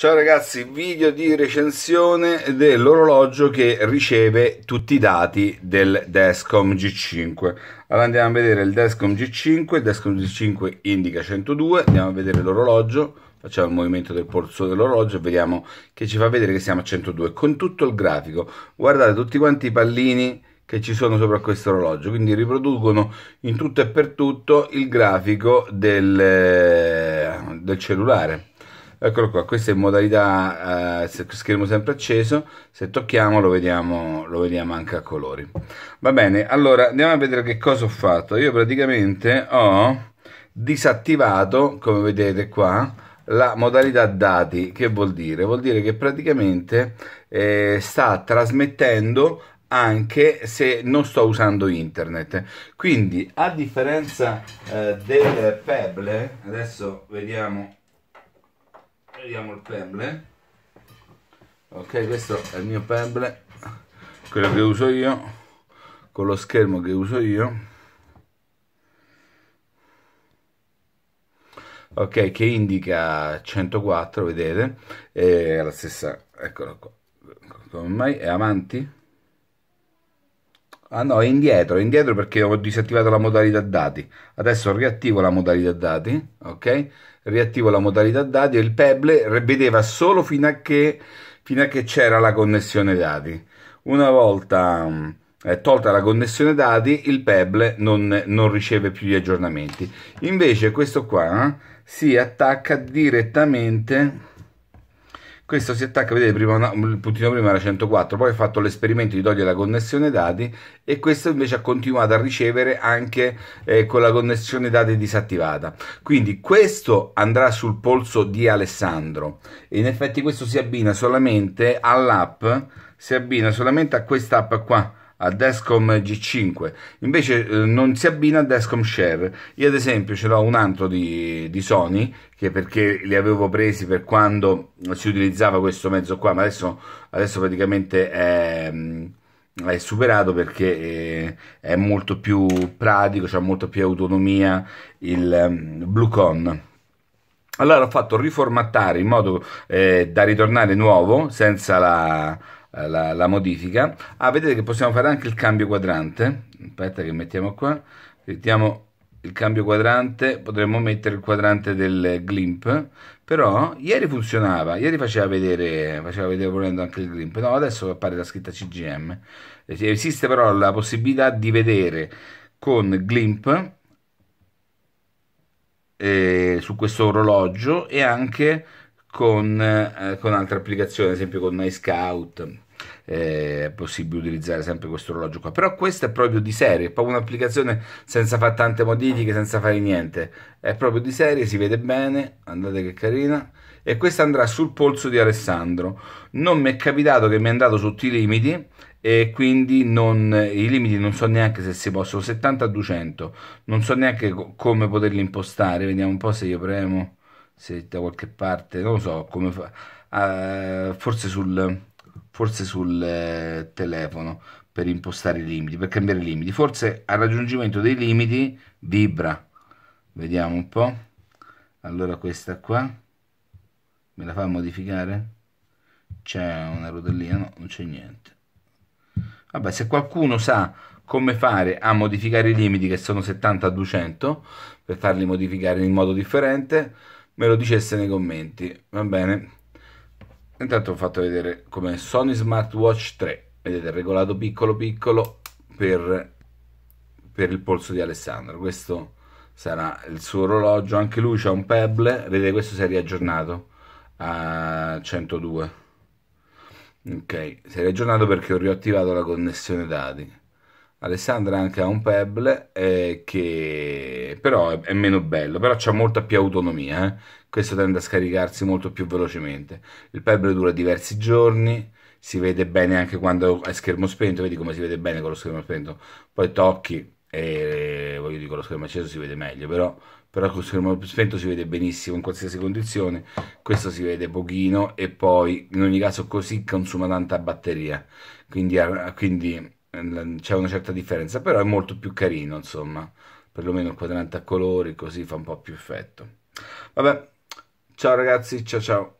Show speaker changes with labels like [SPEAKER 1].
[SPEAKER 1] Ciao ragazzi, video di recensione dell'orologio che riceve tutti i dati del Descom G5. Allora andiamo a vedere il Descom G5, il Descom G5 indica 102, andiamo a vedere l'orologio, facciamo il movimento del polso dell'orologio e vediamo che ci fa vedere che siamo a 102 con tutto il grafico. Guardate tutti quanti i pallini che ci sono sopra questo orologio, quindi riproducono in tutto e per tutto il grafico del, eh, del cellulare eccolo qua questo è in modalità eh, schermo sempre acceso se tocchiamo lo vediamo, lo vediamo anche a colori va bene allora andiamo a vedere che cosa ho fatto io praticamente ho disattivato come vedete qua la modalità dati che vuol dire vuol dire che praticamente eh, sta trasmettendo anche se non sto usando internet quindi a differenza eh, del Pebble adesso vediamo Vediamo il pemble. Ok, questo è il mio pemble, quello che uso io, con lo schermo che uso io. ok che indica 104 vedete è la stessa eccolo qua come mai è avanti Ah no, è indietro, è indietro perché ho disattivato la modalità dati. Adesso riattivo la modalità dati, ok? Riattivo la modalità dati e il Pebble vedeva solo fino a che, c'era la connessione dati. Una volta eh, tolta la connessione dati, il Pebble non, non, riceve più gli aggiornamenti. Invece questo qua eh, si attacca direttamente questo si attacca, vedete, prima il puntino prima era 104, poi ha fatto l'esperimento di togliere la connessione dati e questo invece ha continuato a ricevere anche eh, con la connessione dati disattivata. Quindi questo andrà sul polso di Alessandro e in effetti questo si abbina solamente all'app, si abbina solamente a questa app qua a Descom G5 invece eh, non si abbina a Descom Share io ad esempio ce l'ho un altro di, di, Sony che perché li avevo presi per quando si utilizzava questo mezzo qua ma adesso, adesso praticamente è, è, superato perché è, eh, è molto più pratico c'ha molto più autonomia il um, ehm, Bluecon allora ho fatto riformattare in modo eh, da ritornare nuovo senza la eh, la, la, modifica. Ah, vedete che possiamo fare anche il cambio quadrante. Aspetta che mettiamo qua. Mettiamo il cambio quadrante, potremmo mettere il quadrante del glimp, però ieri funzionava, ieri faceva vedere, faceva vedere volendo anche il glimp, no, adesso appare la scritta CGM. Esiste però la possibilità di vedere con glimp eh, su questo orologio e anche con, eh, con altre applicazioni, ad esempio con iScout. Eh, è possibile utilizzare sempre questo orologio qua però questo è proprio di serie è proprio un'applicazione senza fare tante modifiche senza fare niente è proprio di serie si vede bene andate che carina e questa andrà sul polso di Alessandro non mi è capitato che mi è andato sotto i limiti e quindi non, i limiti non so neanche se si possono 70 a 200 non so neanche come poterli impostare vediamo un po' se io premo se da qualche parte, non lo so come fa, uh, forse sul, forse sul eh, telefono per impostare i limiti, per cambiare i limiti, forse al raggiungimento dei limiti vibra, vediamo un po', allora questa qua, me la fa modificare? C'è una rodellina? No, non c'è niente. Vabbè, se qualcuno sa come fare a modificare i limiti che sono 70 a 200 per farli modificare in modo differente me lo dicesse nei commenti, va bene? Intanto ho fatto vedere come Sony Smartwatch 3, vedete, regolato piccolo piccolo per, per il polso di Alessandro. Questo sarà il suo orologio, anche lui c'ha un Pebble, vedete questo si è riaggiornato a 102. Ok, si è riaggiornato perché ho riattivato la connessione dati. Alessandra anche ha un Pebble eh, che però è, è, meno bello, però c'ha molta più autonomia, eh? questo tende a scaricarsi molto più velocemente. Il Pebble dura diversi giorni, si vede bene anche quando è schermo spento, vedi come si vede bene con lo schermo spento, poi tocchi e eh, voglio dire con lo schermo acceso si vede meglio, però, però con lo schermo spento si vede benissimo in qualsiasi condizione, questo si vede pochino e poi in ogni caso così consuma tanta batteria, quindi, quindi Ehm, c'è una certa differenza, però è molto più carino, insomma, perlomeno il quadrante a colori, così fa un po' più effetto. Vabbè, ciao ragazzi, ciao ciao.